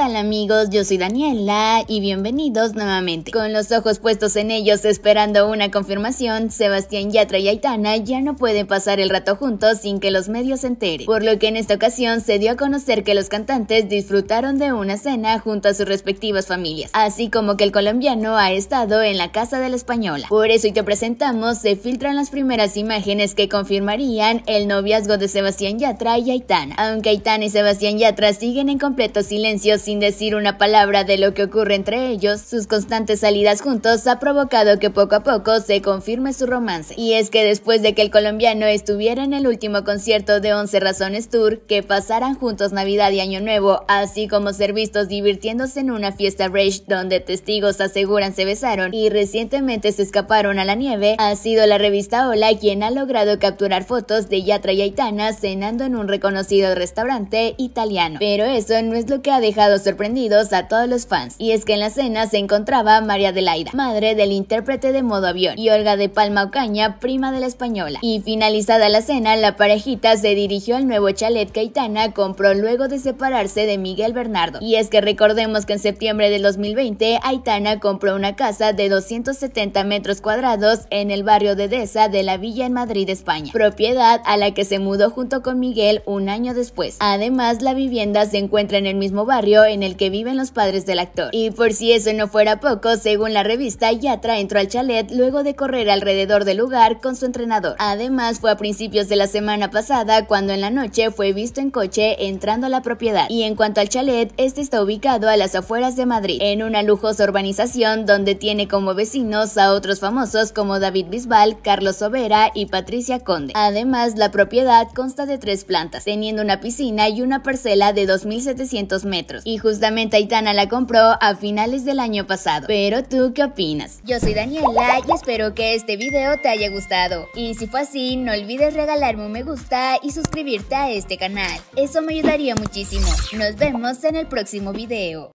tal amigos? Yo soy Daniela y bienvenidos nuevamente. Con los ojos puestos en ellos esperando una confirmación, Sebastián Yatra y Aitana ya no pueden pasar el rato juntos sin que los medios se enteren, por lo que en esta ocasión se dio a conocer que los cantantes disfrutaron de una cena junto a sus respectivas familias, así como que el colombiano ha estado en la casa de la española. Por eso y te presentamos, se filtran las primeras imágenes que confirmarían el noviazgo de Sebastián Yatra y Aitana, aunque Aitana y Sebastián Yatra siguen en completo silencio sin decir una palabra de lo que ocurre entre ellos, sus constantes salidas juntos ha provocado que poco a poco se confirme su romance. Y es que después de que el colombiano estuviera en el último concierto de 11 Razones Tour, que pasaran juntos Navidad y Año Nuevo, así como ser vistos divirtiéndose en una fiesta rage donde testigos aseguran se besaron y recientemente se escaparon a la nieve, ha sido la revista Hola quien ha logrado capturar fotos de Yatra y Aitana cenando en un reconocido restaurante italiano. Pero eso no es lo que ha dejado sorprendidos a todos los fans, y es que en la cena se encontraba María Adelaida, madre del intérprete de modo avión, y Olga de Palma Ocaña, prima de la española. Y finalizada la cena, la parejita se dirigió al nuevo chalet que Aitana compró luego de separarse de Miguel Bernardo. Y es que recordemos que en septiembre del 2020, Aitana compró una casa de 270 metros cuadrados en el barrio de Deza de la Villa en Madrid, España, propiedad a la que se mudó junto con Miguel un año después. Además, la vivienda se encuentra en el mismo barrio en el que viven los padres del actor. Y por si eso no fuera poco, según la revista, Yatra entró al chalet luego de correr alrededor del lugar con su entrenador. Además, fue a principios de la semana pasada cuando en la noche fue visto en coche entrando a la propiedad. Y en cuanto al chalet, este está ubicado a las afueras de Madrid, en una lujosa urbanización donde tiene como vecinos a otros famosos como David Bisbal, Carlos Sobera y Patricia Conde. Además, la propiedad consta de tres plantas, teniendo una piscina y una parcela de 2.700 metros. Y justamente Aitana la compró a finales del año pasado. Pero tú qué opinas? Yo soy Daniela y espero que este video te haya gustado. Y si fue así, no olvides regalarme un me gusta y suscribirte a este canal. Eso me ayudaría muchísimo. Nos vemos en el próximo video.